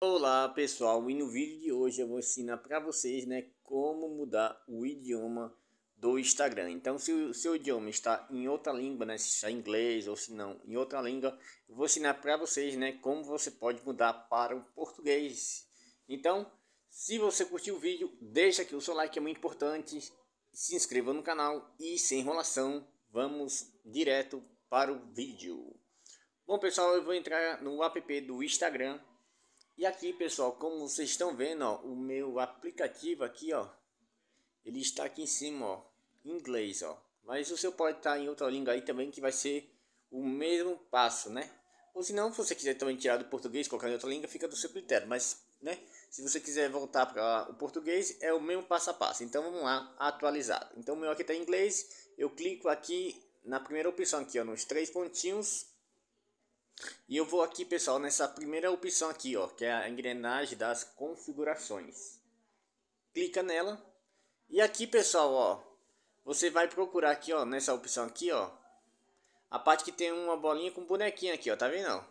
Olá pessoal, e no vídeo de hoje eu vou ensinar para vocês né, como mudar o idioma do Instagram. Então se o seu idioma está em outra língua, né, se está em inglês ou se não em outra língua, eu vou ensinar para vocês né, como você pode mudar para o português. Então se você curtiu o vídeo, deixa aqui o seu like, é muito importante, se inscreva no canal e sem enrolação, vamos direto para o vídeo. Bom pessoal, eu vou entrar no app do Instagram e aqui, pessoal, como vocês estão vendo, ó, o meu aplicativo aqui, ó, ele está aqui em cima, ó, em inglês, ó. Mas o seu pode estar em outra língua aí também, que vai ser o mesmo passo, né? Ou se não, se você quiser também tirar do português, colocar em outra língua, fica do seu critério. Mas, né, se você quiser voltar para o português, é o mesmo passo a passo. Então, vamos lá, atualizado. Então, o meu aqui está em inglês, eu clico aqui na primeira opção aqui, ó, nos três pontinhos, e eu vou aqui, pessoal, nessa primeira opção aqui, ó, que é a engrenagem das configurações. Clica nela. E aqui, pessoal, ó, você vai procurar aqui, ó, nessa opção aqui, ó, a parte que tem uma bolinha com bonequinho aqui, ó, tá vendo?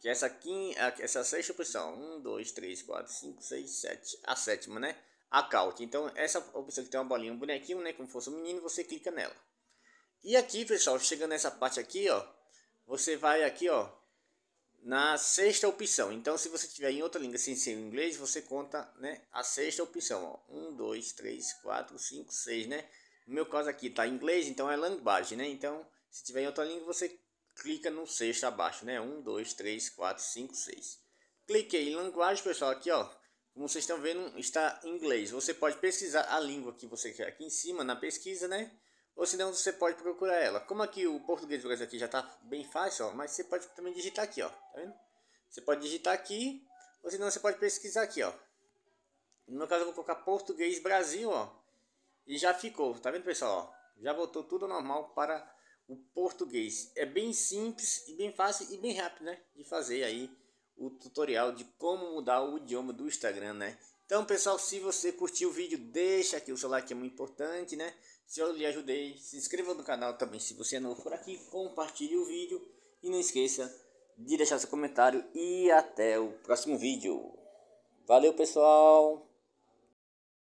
Que é essa aqui, essa sexta opção, 1, 2, 3, 4, 5, 6, 7, a sétima, né? A caute. Então, essa opção que tem uma bolinha, um bonequinho, né, como fosse um menino, você clica nela. E aqui, pessoal, chegando nessa parte aqui, ó, você vai aqui, ó, na sexta opção. Então, se você tiver em outra língua sem ser o inglês, você conta, né, a sexta opção, ó. 1, 2, 3, 4, 5, 6, né? No meu caso aqui tá inglês, então é language, né? Então, se tiver em outra língua, você clica no sexto abaixo, né? 1, 2, 3, 4, 5, 6. Cliquei em linguagem, pessoal, aqui, ó. Como vocês estão vendo, está em inglês. Você pode pesquisar a língua que você quer aqui em cima na pesquisa, né? ou se não você pode procurar ela. Como aqui o português do aqui já está bem fácil, ó, mas você pode também digitar aqui, ó, tá vendo? Você pode digitar aqui, ou senão você pode pesquisar aqui, ó. No meu caso eu vou colocar português Brasil, ó, e já ficou, tá vendo pessoal? Ó, já voltou tudo normal para o português. É bem simples e bem fácil e bem rápido, né, de fazer aí o tutorial de como mudar o idioma do Instagram, né? Então, pessoal, se você curtiu o vídeo, deixa aqui o seu like, é muito importante, né? Se eu lhe ajudei, se inscreva no canal também se você é novo por aqui, compartilhe o vídeo e não esqueça de deixar seu comentário e até o próximo vídeo. Valeu, pessoal!